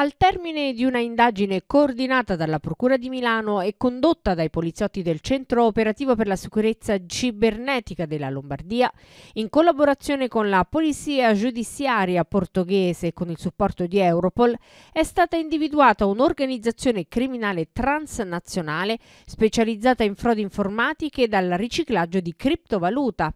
Al termine di una indagine coordinata dalla Procura di Milano e condotta dai poliziotti del Centro Operativo per la Sicurezza Cibernetica della Lombardia, in collaborazione con la Polizia Giudiziaria portoghese e con il supporto di Europol, è stata individuata un'organizzazione criminale transnazionale specializzata in frodi informatiche e dal riciclaggio di criptovaluta,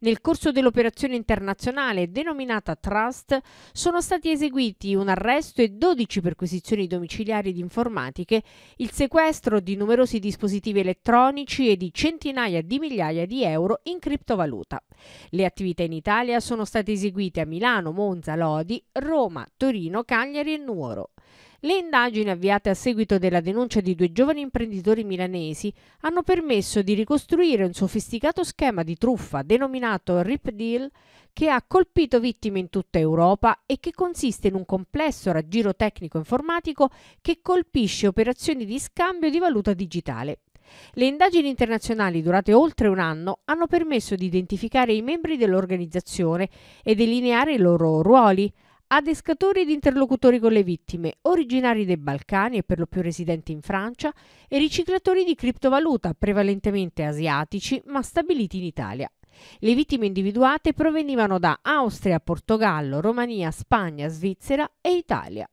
nel corso dell'operazione internazionale denominata Trust sono stati eseguiti un arresto e 12 perquisizioni domiciliari ed informatiche, il sequestro di numerosi dispositivi elettronici e di centinaia di migliaia di euro in criptovaluta. Le attività in Italia sono state eseguite a Milano, Monza, Lodi, Roma, Torino, Cagliari e Nuoro. Le indagini avviate a seguito della denuncia di due giovani imprenditori milanesi hanno permesso di ricostruire un sofisticato schema di truffa denominato Rip Deal che ha colpito vittime in tutta Europa e che consiste in un complesso raggiro tecnico informatico che colpisce operazioni di scambio di valuta digitale. Le indagini internazionali durate oltre un anno hanno permesso di identificare i membri dell'organizzazione e delineare i loro ruoli, adescatori ed interlocutori con le vittime, originari dei Balcani e per lo più residenti in Francia, e riciclatori di criptovaluta, prevalentemente asiatici, ma stabiliti in Italia. Le vittime individuate provenivano da Austria, Portogallo, Romania, Spagna, Svizzera e Italia.